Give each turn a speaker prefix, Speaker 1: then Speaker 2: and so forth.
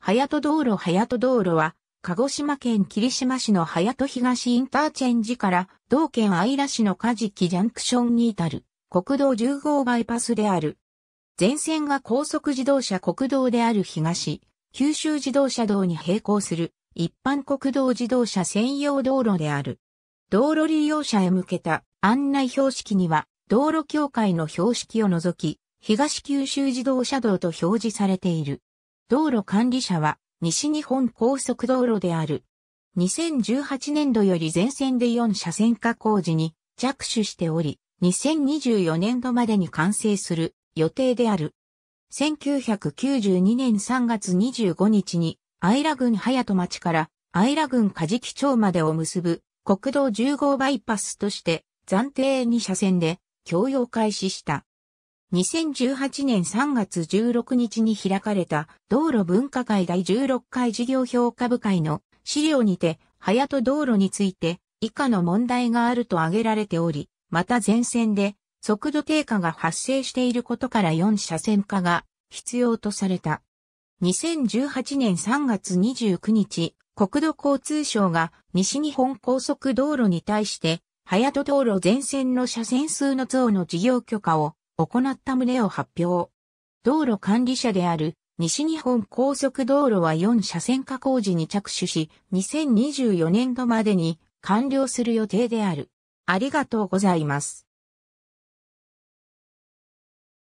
Speaker 1: 隼人道路隼人道路は、鹿児島県霧島市の隼人東インターチェンジから、同県愛良市の梶木ジャンクションに至る、国道10号バイパスである。全線が高速自動車国道である東、九州自動車道に並行する、一般国道自動車専用道路である。道路利用者へ向けた案内標識には、道路協会の標識を除き、東九州自動車道と表示されている。道路管理者は西日本高速道路である。2018年度より全線で4車線化工事に着手しており、2024年度までに完成する予定である。1992年3月25日に、愛良郡隼人町から愛良郡梶木町までを結ぶ国道10号バイパスとして暫定2車線で供用開始した。2018年3月16日に開かれた道路文化会第16回事業評価部会の資料にて、早と道路について以下の問題があると挙げられており、また前線で速度低下が発生していることから4車線化が必要とされた。2018年3月29日、国土交通省が西日本高速道路に対して、早と道路全線の車線数の増の事業許可を行った旨を発表。道路管理者である西日本高速道路は4車線化工事に着手し、2024年度までに完了する予定である。ありがとうございます。